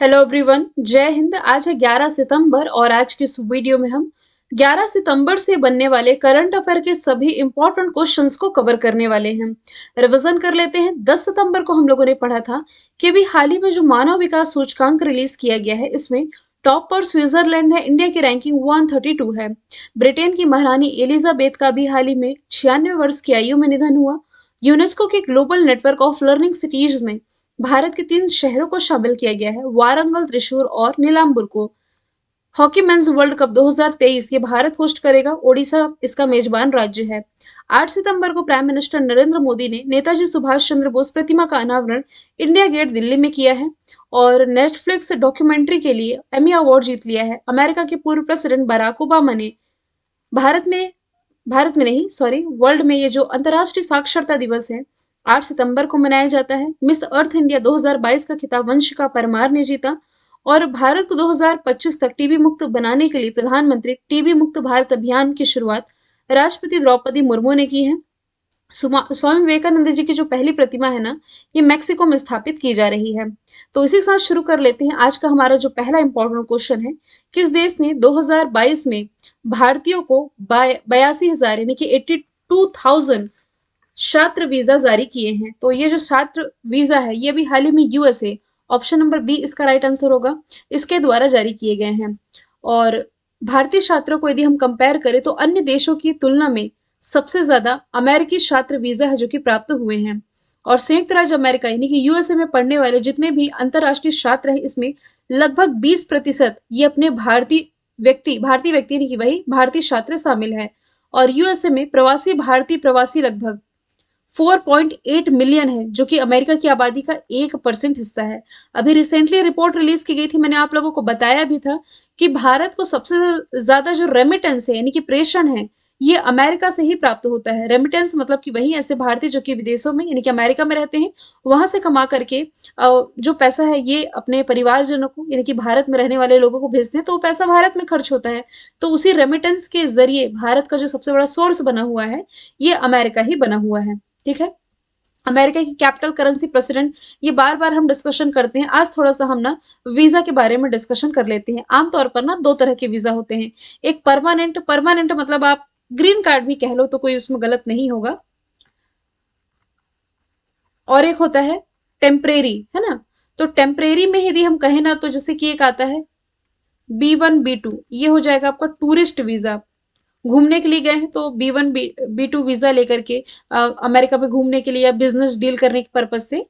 hello everyone जय हिंद आज है 11 सितंबर और आज के इस वीडियो में हम 11 सितंबर से बनने वाले करंट अफेयर के सभी इंपॉर्टेंट क्वेश्चंस को कवर करने वाले हैं रिवीजन कर लेते हैं 10 सितंबर को हम लोगों ने पढ़ा था कि अभी हाल ही में जो मानव विकास सूचकांक रिलीज किया गया है इसमें टॉप पर स्विट्जरलैंड है इंडिया की रैंकिंग 132 है ब्रिटेन की महारानी एलिजाबेथ का भी हाल ही में छियानवे वर्ष की आयु में निधन हुआ यूनेस्को के global network of learning cities में भारत के तीन शहरों को शामिल किया गया है वारंगल त्रिशूर और नीलाम्बुर को हॉकी मेन्स वर्ल्ड कप 2023 ये भारत होस्ट करेगा ओडिशा इसका मेजबान राज्य है 8 सितंबर को प्राइम मिनिस्टर नरेंद्र मोदी ने नेताजी सुभाष चंद्र बोस प्रतिमा का अनावरण इंडिया गेट दिल्ली में किया है और नेटफ्लिक्स डॉक्यूमेंट्री के लिए एमी अवार्ड जीत लिया है अमेरिका के पूर्व प्रेसिडेंट बराक ओबामा ने भारत में भारत में नहीं सॉरी वर्ल्ड में ये जो अंतर्राष्ट्रीय साक्षरता दिवस है 8 सितंबर को मनाया जाता है मिस अर्थ इंडिया 2022 का खिताब वंशिका परमार ने जीता और भारत को 2025 तक टीबी मुक्त बनाने के लिए प्रधानमंत्री टीबी मुक्त भारत अभियान की शुरुआत राष्ट्रपति द्रौपदी मुर्मू ने की है स्वामी विवेकानंद जी की जो पहली प्रतिमा है ना ये मेक्सिको में स्थापित की जा रही है तो इसी के साथ शुरू कर लेते हैं आज का हमारा जो पहला इंपॉर्टेंट क्वेश्चन है किस देश ने 2022 में भारतीयों को बयासी हजार यानी कि एट्टी टू थाउजेंड छात्र वीजा जारी किए हैं तो ये जो छात्र वीजा है ये भी हाल ही में यूएसए ऑप्शन नंबर बी इसका राइट आंसर होगा इसके द्वारा जारी किए गए हैं और भारतीय छात्रों को यदि हम कंपेयर करें तो अन्य देशों की तुलना में सबसे ज्यादा अमेरिकी छात्र वीजा है जो कि प्राप्त हुए हैं और संयुक्त राज्य अमेरिका यानी कि यूएसए में पढ़ने वाले जितने भी अंतर्राष्ट्रीय छात्र हैं इसमें लगभग 20 प्रतिशत ये अपने भारतीय व्यक्ति भारतीय व्यक्ति नहीं वही भारतीय छात्र शामिल है और यूएसए में प्रवासी भारतीय प्रवासी लगभग 4.8 मिलियन है जो कि अमेरिका की आबादी का एक परसेंट हिस्सा है अभी रिसेंटली रिपोर्ट रिलीज की गई थी मैंने आप लोगों को बताया भी था कि भारत को सबसे ज्यादा जो रेमिटेंस है यानी कि प्रेषण है ये अमेरिका से ही प्राप्त होता है रेमिटेंस मतलब कि वही ऐसे भारतीय जो कि विदेशों में यानी कि अमेरिका में रहते हैं वहां से कमा करके जो पैसा है ये अपने परिवारजनों को यानी कि भारत में रहने वाले लोगों को भेजते हैं तो वो पैसा भारत में खर्च होता है तो उसी रेमिटेंस के जरिए भारत का जो सबसे बड़ा सोर्स बना हुआ है ये अमेरिका ही बना हुआ है ठीक है अमेरिका की कैपिटल करेंसी प्रेसिडेंट ये बार बार हम डिस्कशन करते हैं आज थोड़ा सा हम ना वीजा के बारे में डिस्कशन कर लेते हैं आमतौर पर ना दो तरह के वीजा होते हैं एक परमानेंट परमानेंट मतलब आप ग्रीन कार्ड भी कह लो तो कोई उसमें गलत नहीं होगा और एक होता है टेम्परेरी है ना तो टेम्परेरी में यदि हम कहें ना तो जैसे कि एक आता है बी वन बी टू ये हो जाएगा आपका टूरिस्ट वीजा घूमने के लिए गए हैं तो B one B two visa लेकर के अमेरिका में घूमने के लिए या बिजनेस डील करने के पर्पज से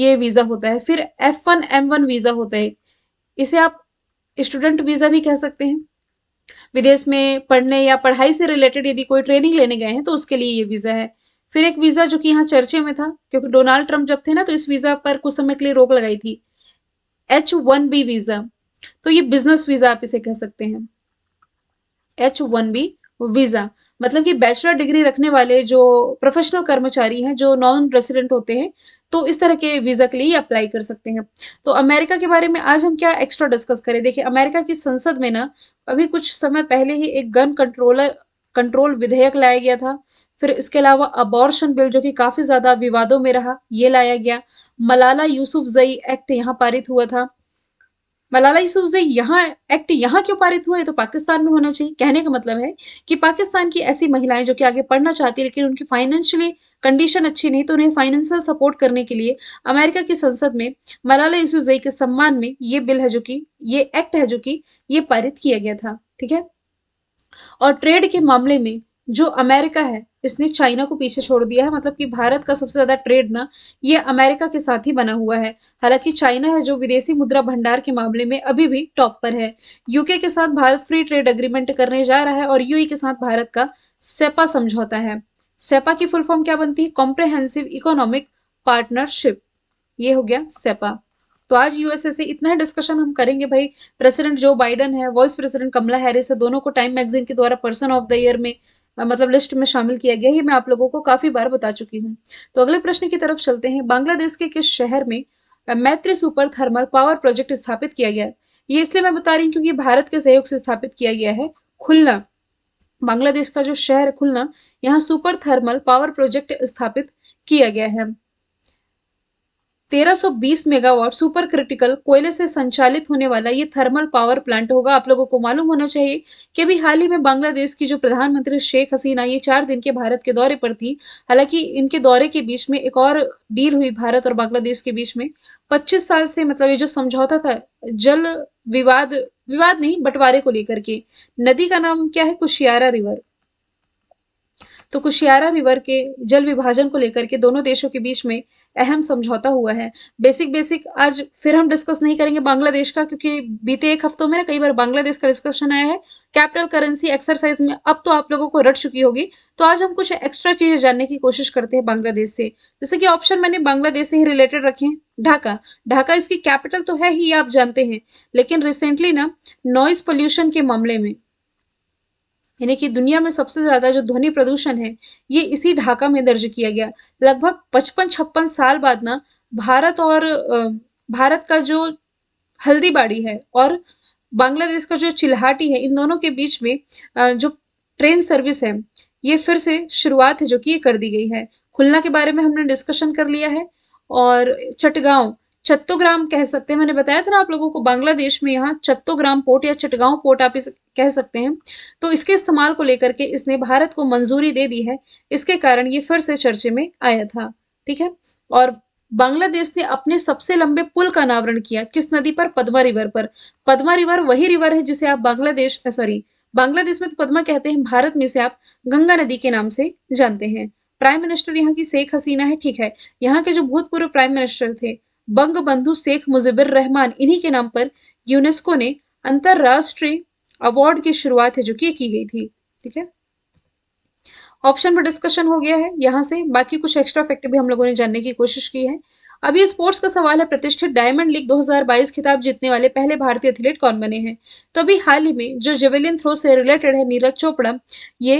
ये वीज़ा होता है फिर F one M one visa होता है इसे आप स्टूडेंट वीज़ा भी कह सकते हैं विदेश में पढ़ने या पढ़ाई से रिलेटेड यदि कोई ट्रेनिंग लेने गए हैं तो उसके लिए ये वीज़ा है फिर एक वीज़ा जो कि यहाँ चर्चे में था क्योंकि डोनाल्ड ट्रंप जब थे ना तो इस वीज़ा पर कुछ समय के लिए रोक लगाई थी एच वन बी वीज़ा तो ये बिजनेस वीज़ा आप इसे कह सकते हैं एच वन बी वीज़ा मतलब कि बैचलर डिग्री रखने वाले जो प्रोफेशनल कर्मचारी हैं जो नॉन रेसिडेंट होते हैं तो इस तरह के वीज़ा के लिए अप्लाई कर सकते हैं तो अमेरिका के बारे में आज हम क्या एक्स्ट्रा डिस्कस करें देखिए अमेरिका की संसद में ना अभी कुछ समय पहले ही एक गन कंट्रोलर कंट्रोल विधेयक लाया गया था फिर इसके अलावा अबॉर्शन बिल जो कि काफ़ी ज़्यादा विवादों में रहा ये लाया गया मलाला यूसुफ जई एक्ट यहाँ पारित हुआ था मलाला यूसुफजई यहाँ एक्ट यहाँ क्यों पारित हुआ है तो पाकिस्तान में होना चाहिए कहने का मतलब है कि पाकिस्तान की ऐसी महिलाएं जो कि आगे पढ़ना चाहती है लेकिन उनकी फाइनेंशियली कंडीशन अच्छी नहीं तो उन्हें फाइनेंशियल सपोर्ट करने के लिए अमेरिका की संसद में मलाला यूसुफजई के सम्मान में ये बिल है जो कि ये एक्ट है जो कि ये पारित किया गया था ठीक है और ट्रेड के मामले में जो अमेरिका है इसने चाइना को पीछे छोड़ दिया है मतलब कि भारत का सबसे ज्यादा ट्रेड ना ये अमेरिका के साथ ही बना हुआ है हालांकि चाइना है जो विदेशी मुद्रा भंडार के मामले में अभी भी टॉप पर है यूके के साथ भारत फ्री ट्रेड एग्रीमेंट करने जा रहा है और यूई e के साथ भारत का सेपा समझौता है सेपा की फुल फॉर्म क्या बनती है कॉम्प्रेहेंसिव इकोनॉमिक पार्टनरशिप ये हो गया सेपा तो आज यूएसए से इतना डिस्कशन हम करेंगे भाई प्रेसिडेंट जो बाइडन है वाइस प्रेसिडेंट कमला हैरिस है दोनों को टाइम मैगजीन के द्वारा पर्सन ऑफ द ईयर में मतलब लिस्ट में शामिल किया गया ये मैं आप लोगों को काफी बार बता चुकी हूँ तो अगले प्रश्न की तरफ चलते हैं बांग्लादेश के किस शहर में मैत्री सुपर थर्मल पावर प्रोजेक्ट स्थापित किया गया ये इसलिए मैं बता रही हूँ क्योंकि भारत के सहयोग से स्थापित किया गया है खुलना बांग्लादेश का जो शहर खुलना यहाँ सुपर थर्मल पावर प्रोजेक्ट स्थापित किया गया है 1320 मेगावाट सुपर क्रिटिकल कोयले से संचालित होने वाला ये थर्मल पावर प्लांट होगा आप लोगों को मालूम होना चाहिए कि अभी हाल ही में बांग्लादेश की जो प्रधानमंत्री शेख हसीना ये चार दिन के भारत के दौरे पर थी हालांकि इनके दौरे के बीच में एक और डील हुई भारत और बांग्लादेश के बीच में पच्चीस साल से मतलब ये जो समझौता था जल विवाद विवाद नहीं बंटवारे को लेकर के नदी का नाम क्या है कुशियारा रिवर तो कुशियारा रिवर के जल विभाजन को लेकर के दोनों देशों के बीच में अहम समझौता हुआ है बेसिक बेसिक आज फिर हम डिस्कस नहीं करेंगे बांग्लादेश का क्योंकि बीते एक हफ्तों में ना कई बार बांग्लादेश का डिस्कशन आया है कैपिटल करेंसी एक्सरसाइज में अब तो आप लोगों को रट चुकी होगी तो आज हम कुछ एक्स्ट्रा चीजें जानने की कोशिश करते हैं बांग्लादेश से जैसे कि ऑप्शन मैंने बांग्लादेश से ही रिलेटेड रखे हैं ढाका ढाका इसकी कैपिटल तो है ही आप जानते हैं लेकिन रिसेंटली ना नॉइस पोल्यूशन के मामले में यानी कि दुनिया में सबसे ज़्यादा जो ध्वनि प्रदूषण है ये इसी ढाका में दर्ज किया गया लगभग पचपन छप्पन साल बाद ना भारत और भारत का जो हल्दीबाड़ी है और बांग्लादेश का जो चिल्हाटी है इन दोनों के बीच में जो ट्रेन सर्विस है ये फिर से शुरुआत है जो कि ये कर दी गई है खुलना के बारे में हमने डिस्कशन कर लिया है और चटगांव चट्टोग्राम कह सकते हैं मैंने बताया था ना आप लोगों को बांग्लादेश में यहाँ चट्टोग्राम पोर्ट या चटगांव पोर्ट आप इस कह सकते हैं तो इसके इस्तेमाल को लेकर के इसने भारत को मंजूरी दे दी है इसके कारण ये फिर से चर्चे में आया था ठीक है और बांग्लादेश ने अपने सबसे लंबे पुल का अनावरण किया किस नदी पर पदमा रिवर पर पदमा रिवर वही रिवर है जिसे आप बांग्लादेश सॉरी बांग्लादेश में तो पदमा कहते हैं भारत में से आप गंगा नदी के नाम से जानते हैं प्राइम मिनिस्टर यहाँ की शेख हसीना है ठीक है यहाँ के जो भूतपूर्व प्राइम मिनिस्टर थे बंग बंधु शेख मुजिबर रहमान इन्हीं के नाम पर यूनेस्को ने अंतरराष्ट्रीय अवार्ड की शुरुआत है जो कि की गई थी ठीक है ऑप्शन पर डिस्कशन हो गया है यहाँ से बाकी कुछ एक्स्ट्रा फैक्ट भी हम लोगों ने जानने की कोशिश की है अभी स्पोर्ट्स का सवाल है प्रतिष्ठित डायमंड लीग 2022 खिताब जीतने वाले पहले भारतीय एथलीट कौन बने हैं तो अभी हाल ही में जो जेवेलियन थ्रो से रिलेटेड है नीरज चोपड़ा ये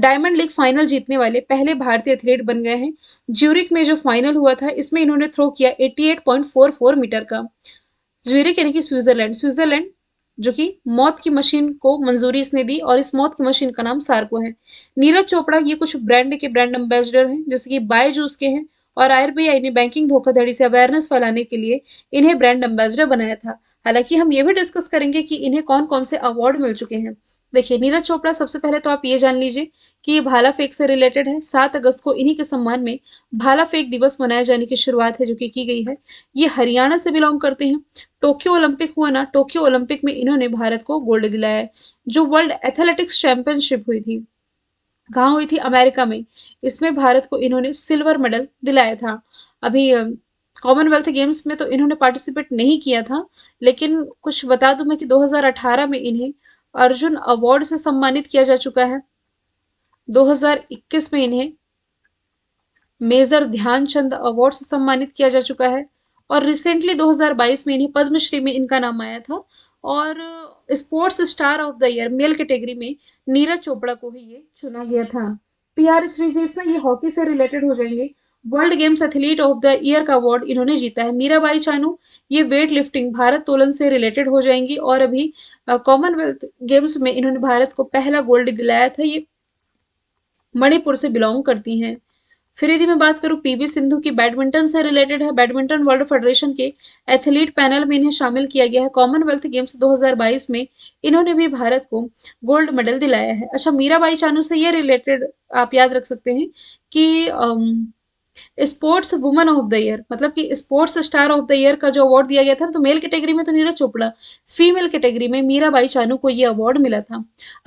डायमंड लीग फाइनल जीतने वाले पहले भारतीय एथलीट बन गए हैं ज्यूरिक में जो फाइनल हुआ था इसमें इन्होंने थ्रो किया 88.44 मीटर का ज्यूरिक यानी कि स्विट्जरलैंड स्विट्जरलैंड जो कि मौत की मशीन को मंजूरी इसने दी और इस मौत की मशीन का नाम सार्को है नीरज चोपड़ा ये कुछ ब्रांड के ब्रांड एम्बेसडर हैं जैसे कि बायजूस के हैं और आरबीआई ने बैंकिंग धोखाधड़ी से अवेयरनेस फैलाने के लिए इन्हें ब्रांड एम्बेसडर बनाया था हालांकि हम ये भी डिस्कस करेंगे कि इन्हें कौन कौन से अवार्ड मिल चुके हैं देखिए नीरज चोपड़ा सबसे पहले तो आप ये जान लीजिए कि ये भाला फेक से रिलेटेड है सात अगस्त को इन्हीं के सम्मान में भाला फेक दिवस मनाए जाने की शुरुआत है जो कि की गई है ये हरियाणा से बिलोंग करते हैं टोक्यो ओलंपिक हुआ ना टोक्यो ओलंपिक में इन्होंने भारत को गोल्ड दिलाया है जो वर्ल्ड एथलेटिक्स चैंपियनशिप हुई थी कहाँ हुई थी अमेरिका में इसमें भारत को इन्होंने सिल्वर मेडल दिलाया था अभी कॉमनवेल्थ गेम्स में तो इन्होंने पार्टिसिपेट नहीं किया था लेकिन कुछ बता दूं मैं कि 2018 में इन्हें अर्जुन अवार्ड से सम्मानित किया जा चुका है 2021 में इन्हें मेजर ध्यानचंद अवार्ड से सम्मानित किया जा चुका है और रिसेंटली 2022 में इन्हें पद्मश्री में इनका नाम आया था और sports star of the year male category में नीरज चोपड़ा को ही ये चुना गया था पी आर में ये हॉकी से रिलेटेड हो जाएंगे world games athlete of the year का अवार्ड इन्होंने जीता है मीराबाई चानू ये वेट लिफ्टिंग भारत तोलन से रिलेटेड हो जाएंगी और अभी कॉमनवेल्थ गेम्स में इन्होंने भारत को पहला गोल्ड दिलाया था ये मणिपुर से बिलोंग करती हैं फिर यदि मैं बात करूँ पीवी सिंधु की बैडमिंटन से रिलेटेड है बैडमिंटन वर्ल्ड फेडरेशन के एथलीट पैनल में इन्हें शामिल किया गया है कॉमनवेल्थ गेम्स 2022 में इन्होंने भी भारत को गोल्ड मेडल दिलाया है अच्छा मीराबाई चानू से ये रिलेटेड आप याद रख सकते हैं कि um, sports woman of the year मतलब कि sports star of the year का जो अवार्ड दिया गया था तो मेल कैटेगरी में तो नीरज चोपड़ा फीमेल कैटेगरी में मीराबाई चानू को यह अवार्ड मिला था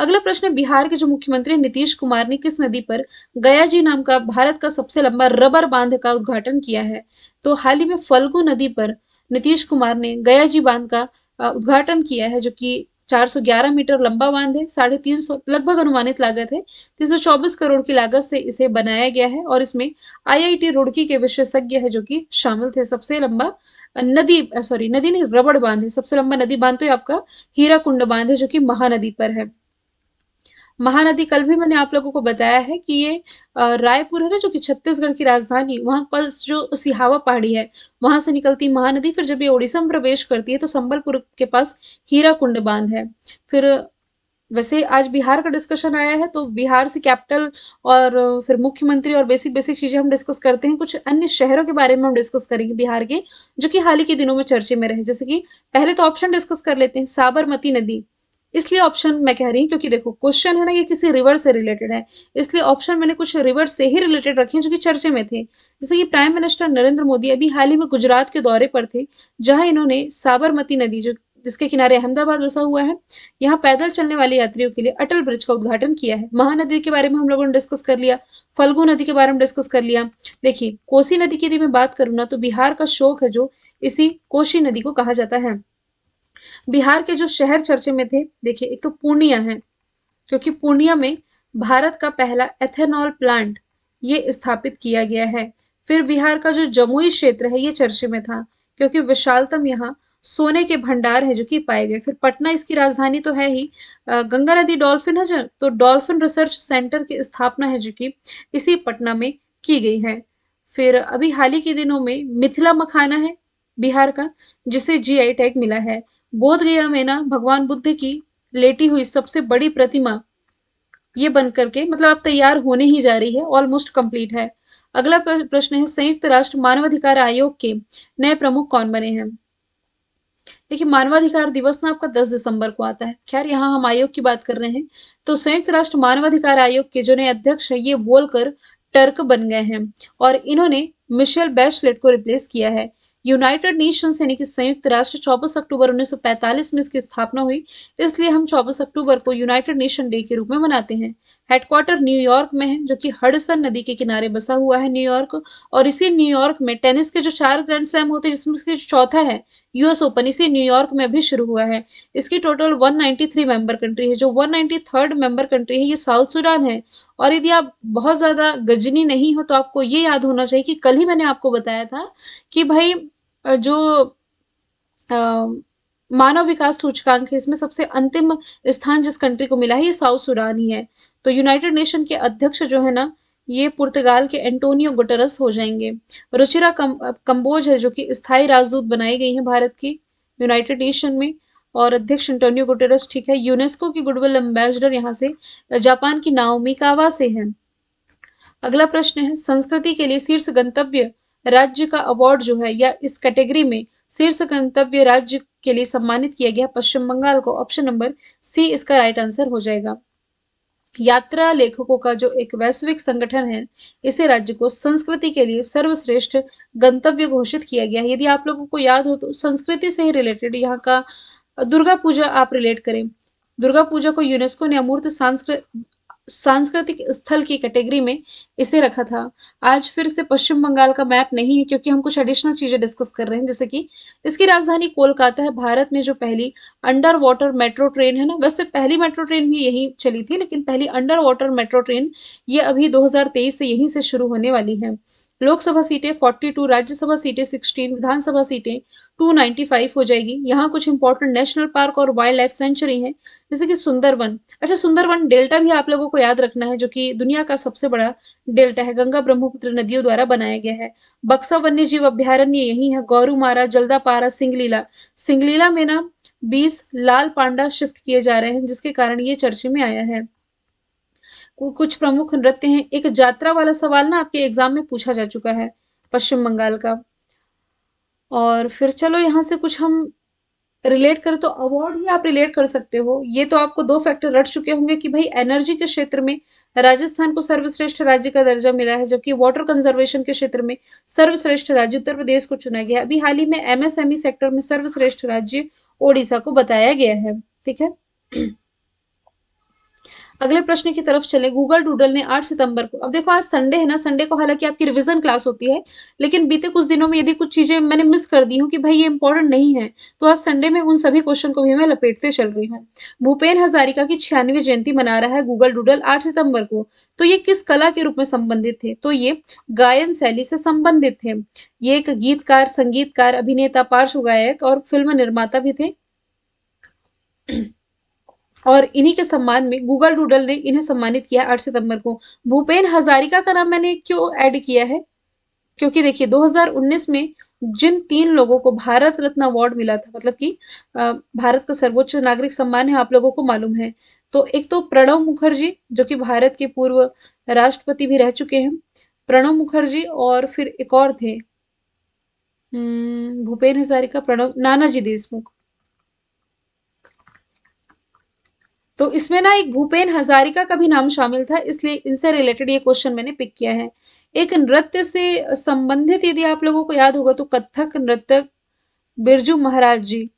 अगला प्रश्न बिहार के जो मुख्यमंत्री नीतीश कुमार ने किस नदी पर गया जी नाम का भारत का सबसे लंबा रबर बांध का उद्घाटन किया है तो हाल ही में फल्गु नदी पर नीतीश कुमार ने गया जी बांध का उद्घाटन किया है जो कि 411 मीटर लंबा बांध है साढ़े तीन सौ लगभग अनुमानित लागत है तीन करोड़ की लागत से इसे बनाया गया है और इसमें आईआईटी रुड़की के विशेषज्ञ है जो कि शामिल थे सबसे लंबा नदी सॉरी नदी नहीं रबड़ बांध है सबसे लंबा नदी बांध तो आपका हीरा कुंड बांध है जो कि महानदी पर है महानदी कल भी मैंने आप लोगों को बताया है कि ये रायपुर है ना जो कि छत्तीसगढ़ की राजधानी वहाँ पास जो सिहावा पहाड़ी है वहां से निकलती महानदी फिर जब ये ओडिशा में प्रवेश करती है तो संबलपुर के पास हीरा कुंड बांध है फिर वैसे आज बिहार का डिस्कशन आया है तो बिहार से कैपिटल और फिर मुख्यमंत्री और बेसिक बेसिक चीजें हम डिस्कस करते हैं कुछ अन्य शहरों के बारे में हम डिस्कस करेंगे बिहार के जो कि हाल ही के दिनों में चर्चे में रहे जैसे कि पहले तो ऑप्शन डिस्कस कर लेते हैं साबरमती नदी इसलिए ऑप्शन मैं कह रही हूँ क्योंकि देखो क्वेश्चन है ना ये किसी रिवर से रिलेटेड है इसलिए ऑप्शन मैंने कुछ रिवर से ही रिलेटेड रखे हैं जो कि चर्चे में थे जैसे कि प्राइम मिनिस्टर नरेंद्र मोदी अभी हाल ही में गुजरात के दौरे पर थे जहाँ इन्होंने साबरमती नदी जो जिसके किनारे अहमदाबाद बसा हुआ है यहाँ पैदल चलने वाले यात्रियों के लिए अटल ब्रिज का उद्घाटन किया है महानदी के बारे में हम लोगों ने डिस्कस कर लिया फल्गु नदी के बारे में डिस्कस कर लिया देखिए कोसी नदी की यदि मैं बात करूँ ना तो बिहार का शोक है जो इसी कोशी नदी को कहा जाता है बिहार के जो शहर चर्चे में थे देखिए एक तो पूर्णिया है क्योंकि पूर्णिया में भारत का पहला एथेनॉल प्लांट ये स्थापित किया गया है फिर बिहार का जो जमुई क्षेत्र है ये चर्चे में था क्योंकि विशालतम यहाँ सोने के भंडार है जो कि पाए गए फिर पटना इसकी राजधानी तो है ही गंगा नदी डॉल्फिन है जो तो डॉल्फिन रिसर्च सेंटर की स्थापना है जो कि इसी पटना में की गई है फिर अभी हाल ही के दिनों में मिथिला मखाना है बिहार का जिसे जीआई टैग मिला है बोध गया में ना भगवान बुद्ध की लेटी हुई सबसे बड़ी प्रतिमा ये बन करके मतलब अब तैयार होने ही जा रही है ऑलमोस्ट कंप्लीट है अगला प्रश्न है संयुक्त राष्ट्र मानवाधिकार आयोग के नए प्रमुख कौन बने हैं देखिए मानवाधिकार दिवस ना आपका 10 दिसंबर को आता है खैर यहाँ हम आयोग की बात कर रहे हैं तो संयुक्त राष्ट्र मानवाधिकार आयोग के जो नए अध्यक्ष है ये बोलकर टर्क बन गए हैं और इन्होंने मिशेल बैशलेट को रिप्लेस किया है यूनाइटेड नेशंस यानी कि संयुक्त राष्ट्र चौबीस अक्टूबर 1945 में इसकी स्थापना हुई इसलिए हम चौबीस अक्टूबर को यूनाइटेड नेशन डे के रूप में मनाते हैं हेडक्वार्टर न्यूयॉर्क में है जो कि हडसन नदी के किनारे बसा हुआ है न्यूयॉर्क और इसी न्यूयॉर्क में टेनिस के जो चार ग्रैंड स्लैम होते हैं जिसमें जो चौथा है यूएस ओपन इसी न्यूयॉर्क में भी शुरू हुआ है इसकी टोटल वन मेंबर कंट्री है जो वन मेंबर कंट्री है ये साउथ सूडान है और यदि आप बहुत ज़्यादा गजनी नहीं हो तो आपको ये याद होना चाहिए कि कल ही मैंने आपको बताया था कि भाई जो मानव विकास सूचकांक है इसमें सबसे अंतिम स्थान जिस कंट्री को मिला है ये साउथ सूडान ही है तो यूनाइटेड नेशन के अध्यक्ष जो है ना ये पुर्तगाल के एंटोनियो गुटरस हो जाएंगे रुचिरा कम, कंबोज है जो कि स्थायी राजदूत बनाई गई है भारत की यूनाइटेड नेशन में और अध्यक्ष एंटोनियो गुटेरस ठीक है यूनेस्को की गुडविल एम्बेसडर यहाँ से जापान की नाओमी कावा से है अगला प्रश्न है संस्कृति के लिए शीर्ष गंतव्य राज्य का अवार्ड जो है या इस कैटेगरी में शीर्ष गंतव्य राज्य के लिए सम्मानित किया गया पश्चिम बंगाल को ऑप्शन नंबर सी इसका राइट आंसर हो जाएगा यात्रा लेखकों का जो एक वैश्विक संगठन है इसे राज्य को संस्कृति के लिए सर्वश्रेष्ठ गंतव्य घोषित किया गया है यदि आप लोगों को याद हो तो संस्कृति से ही रिलेटेड यहाँ का दुर्गा पूजा आप रिलेट करें दुर्गा पूजा को यूनेस्को ने अमूर्त सांस्कृत सांस्कृतिक स्थल की कैटेगरी में इसे रखा था आज फिर से पश्चिम बंगाल का मैप नहीं है क्योंकि हम कुछ एडिशनल चीजें डिस्कस कर रहे हैं जैसे कि इसकी राजधानी कोलकाता है भारत में जो पहली अंडर वाटर मेट्रो ट्रेन है ना वैसे पहली मेट्रो ट्रेन भी यही चली थी लेकिन पहली अंडर वाटर मेट्रो ट्रेन ये अभी दो से यहीं से शुरू होने वाली है लोकसभा सीटें 42, राज्यसभा सीटें 16, विधानसभा सीटें 295 हो जाएगी यहाँ कुछ इंपॉर्टेंट नेशनल पार्क और वाइल्ड लाइफ सेंचुरी है जैसे कि सुंदरवन अच्छा सुंदरवन डेल्टा भी आप लोगों को याद रखना है जो कि दुनिया का सबसे बड़ा डेल्टा है गंगा ब्रह्मपुत्र नदियों द्वारा बनाया गया है बक्सा वन्य जीव अभ्यारण्य यही है गौरुमारा जल्दापारा सिंगलीला सिंगलीला में ना बीस लाल पांडा शिफ्ट किए जा रहे हैं जिसके कारण ये चर्चे में आया है कुछ प्रमुख नृत्य हैं एक यात्रा वाला सवाल ना आपके एग्जाम में पूछा जा चुका है पश्चिम बंगाल का और फिर चलो यहाँ से कुछ हम रिलेट करें तो अवार्ड ही आप रिलेट कर सकते हो ये तो आपको दो फैक्टर रट चुके होंगे कि भाई एनर्जी के क्षेत्र में राजस्थान को सर्वश्रेष्ठ राज्य का दर्जा मिला है जबकि वाटर कंजर्वेशन के क्षेत्र में सर्वश्रेष्ठ राज्य उत्तर प्रदेश को चुना गया अभी हाल ही में एमएसएमई सेक्टर में सर्वश्रेष्ठ राज्य ओडिशा को बताया गया है ठीक है अगले प्रश्न की तरफ चलें गूगल डूडल ने 8 सितंबर को अब देखो आज संडे है ना संडे को हालांकि आपकी रिवीजन क्लास होती है लेकिन बीते कुछ दिनों में यदि कुछ चीजें मैंने मिस कर दी हूँ कि भाई ये इंपॉर्टेंट नहीं है तो आज संडे में उन सभी क्वेश्चन को भी मैं लपेटते चल रही हूँ भूपेन हजारिका की छियानवे जयंती मना रहा है गूगल डूडल आठ सितंबर को तो ये किस कला के रूप में संबंधित थे तो ये गायन शैली से संबंधित थे ये एक गीतकार संगीतकार अभिनेता पार्श्व गायक और फिल्म निर्माता भी थे और इन्हीं के सम्मान में गूगल डूडल ने इन्हें सम्मानित किया आठ सितंबर को भूपेन हजारिका का नाम मैंने क्यों ऐड किया है क्योंकि देखिए 2019 में जिन तीन लोगों को भारत रत्न अवार्ड मिला था मतलब कि भारत का सर्वोच्च नागरिक सम्मान है आप लोगों को मालूम है तो एक तो प्रणव मुखर्जी जो कि भारत के पूर्व राष्ट्रपति भी रह चुके हैं प्रणव मुखर्जी और फिर एक और थे हम्म, भूपेन हजारिका प्रणव नानाजी देशमुख तो इसमें ना एक भूपेन हजारिका का भी नाम शामिल था इसलिए इनसे रिलेटेड ये क्वेश्चन मैंने पिक किया है एक नृत्य से संबंधित यदि आप लोगों को याद होगा तो कथक नृतक बिरजू महाराज जी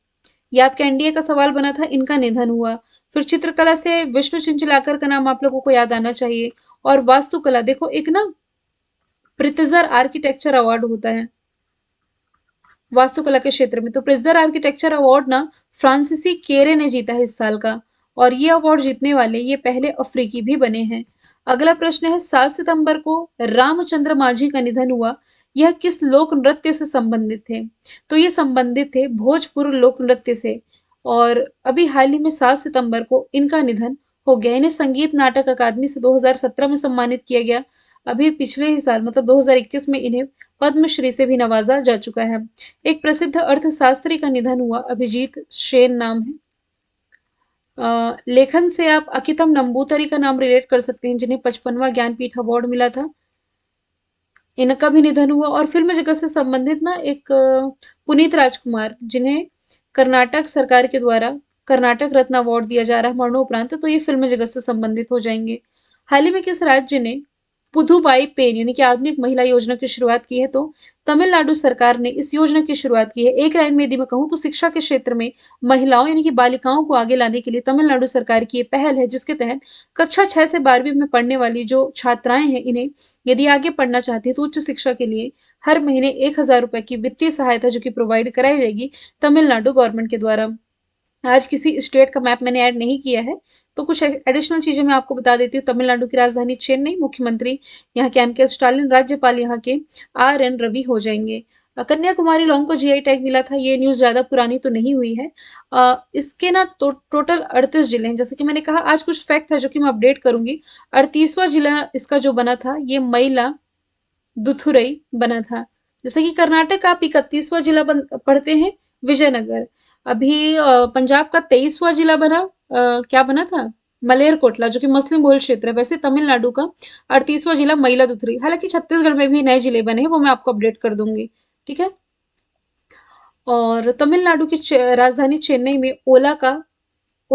ये आपके एनडीए का सवाल बना था इनका निधन हुआ फिर चित्रकला से विष्णु चिंचलाकर का नाम आप लोगों को याद आना चाहिए और वास्तुकला देखो एक ना प्रितजर आर्किटेक्चर अवार्ड होता है वास्तुकला के क्षेत्र में तो प्रिजर आर्किटेक्चर अवार्ड ना फ्रांसिसी केरे ने जीता है इस साल का और ये अवार्ड जीतने वाले ये पहले अफ्रीकी भी बने हैं अगला प्रश्न है सात सितंबर को रामचंद्र माझी का निधन हुआ यह किस लोक नृत्य से संबंधित थे तो ये संबंधित थे भोजपुर लोक नृत्य से और अभी हाल ही में सात सितंबर को इनका निधन हो गया इन्हें संगीत नाटक अकादमी से 2017 में सम्मानित किया गया अभी पिछले ही साल मतलब 2021 में इन्हें पद्मश्री से भी नवाजा जा चुका है एक प्रसिद्ध अर्थशास्त्री का निधन हुआ अभिजीत शेन नाम है लेखन से आप अकितम नंबूतरी का नाम रिलेट कर सकते हैं जिन्हें पचपनवा ज्ञानपीठ अवार्ड मिला था इनका भी निधन हुआ और फिल्म जगत से संबंधित ना एक पुनीत राजकुमार जिन्हें कर्नाटक सरकार के द्वारा कर्नाटक रत्न अवार्ड दिया जा रहा है मरणोपरांत तो ये फिल्म जगत से संबंधित हो जाएंगे हाल ही में किस राज्य ने पुधुबाई पेन यानी कि आधुनिक महिला योजना की शुरुआत की है तो तमिलनाडु सरकार ने इस योजना की शुरुआत की है एक लाइन में यदि मैं कहूँ तो शिक्षा के क्षेत्र में महिलाओं यानी कि बालिकाओं को आगे लाने के लिए तमिलनाडु सरकार की ये पहल है जिसके तहत कक्षा छह से बारहवीं में पढ़ने वाली जो छात्राएं हैं इन्हें यदि आगे पढ़ना चाहती है तो उच्च शिक्षा के लिए हर महीने एक हजार रुपए की वित्तीय सहायता जो कि प्रोवाइड कराई जाएगी तमिलनाडु गवर्नमेंट के द्वारा आज किसी स्टेट का मैप मैंने ऐड नहीं किया है तो कुछ एडिशनल चीजें मैं आपको बता देती हूँ तमिलनाडु की राजधानी चेन्नई मुख्यमंत्री यहाँ के एम के स्टालिन राज्यपाल यहाँ के आर एन रवि हो जाएंगे कन्याकुमारी लॉन्ग को जीआई टैग मिला था ये न्यूज़ ज़्यादा पुरानी तो नहीं हुई है आ, इसके ना तो, टोटल अड़तीस जिले हैं जैसे कि मैंने कहा आज कुछ फैक्ट है जो कि मैं अपडेट करूंगी अड़तीसवां जिला इसका जो बना था ये मैला दुथुरई बना था जैसे कि कर्नाटक आप इकतीसवां जिला बन, पढ़ते हैं विजयनगर अभी पंजाब का तेईसवा जिला बना क्या बना था मलेरकोटला जो कि मुस्लिम बोल क्षेत्र है वैसे तमिलनाडु का अड़तीसवा जिला दुथरी हालांकि छत्तीसगढ़ में भी नए जिले बने हैं वो मैं आपको अपडेट कर दूंगी ठीक है और तमिलनाडु की राजधानी चेन्नई में ओला का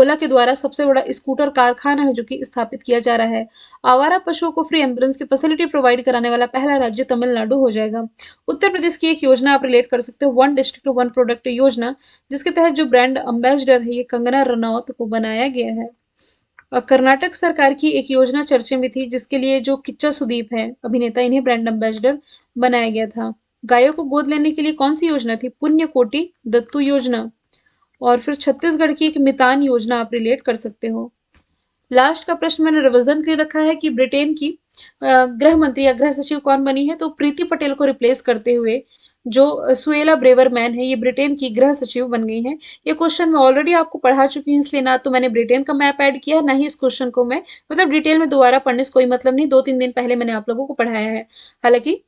ओला के द्वारा सबसे बड़ा स्कूटर कारखाना है जो कि स्थापित किया जा रहा है आवारा पशुओं को फ्री एम्बुलेंस की फैसिलिटी प्रोवाइड कराने वाला पहला राज्य तमिलनाडु हो जाएगा उत्तर प्रदेश की एक योजना आप रिलेट कर सकते हो वन डिस्ट्रिक्ट वन प्रोडक्ट योजना जिसके तहत जो ब्रांड अम्बेसडर है ये कंगना रनौत को बनाया गया है कर्नाटक सरकार की एक योजना चर्चे में थी जिसके लिए जो किच्चा सुदीप है अभिनेता इन्हें ब्रांड एम्बेसडर बनाया गया था गायों को गोद लेने के लिए कौन सी योजना थी पुण्य कोटि दत्तू योजना और फिर छत्तीसगढ़ की एक मितान योजना आप रिलेट कर सकते हो लास्ट का प्रश्न मैंने रिविजन के रखा है कि ब्रिटेन की गृह मंत्री या गृह सचिव कौन बनी है तो प्रीति पटेल को रिप्लेस करते हुए जो सुएला मैन है ये ब्रिटेन की गृह सचिव बन गई हैं ये क्वेश्चन मैं ऑलरेडी आपको पढ़ा चुकी हूँ इसलिए ना तो मैंने ब्रिटेन का मैप ऐड किया ना ही इस क्वेश्चन को मैं मतलब डिटेल में दोबारा पढ़ने से कोई मतलब नहीं दो तीन दिन पहले मैंने आप लोगों को पढ़ाया है हालांकि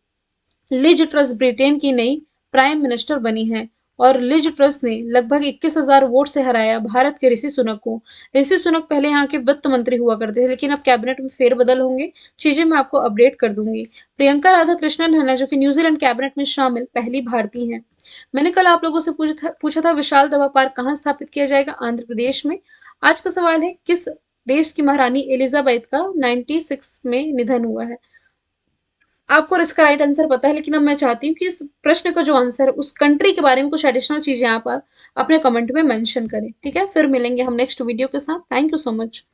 लिज ट्रस्ट ब्रिटेन की नई प्राइम मिनिस्टर बनी है और लिज ट्रस्ट ने लगभग 21,000 वोट से हराया भारत के ऋषि सुनक को ऋषि सुनक पहले यहाँ के वित्त मंत्री हुआ करते थे लेकिन अब कैबिनेट में फेरबदल होंगे चीजें मैं आपको अपडेट कर दूंगी प्रियंका राधा कृष्णन है जो कि न्यूजीलैंड कैबिनेट में शामिल पहली भारतीय हैं मैंने कल आप लोगों से पूछा था, पूछा था विशाल दवा पार्क कहाँ स्थापित किया जाएगा आंध्र प्रदेश में आज का सवाल है किस देश की महारानी एलिजाबेथ का 96 में निधन हुआ है आपको इसका राइट आंसर पता है लेकिन अब मैं चाहती हूँ कि इस प्रश्न का जो आंसर है उस कंट्री के बारे में कुछ एडिशनल चीज़ें आप अपने कमेंट में मेंशन करें ठीक है फिर मिलेंगे हम नेक्स्ट वीडियो के साथ थैंक यू सो मच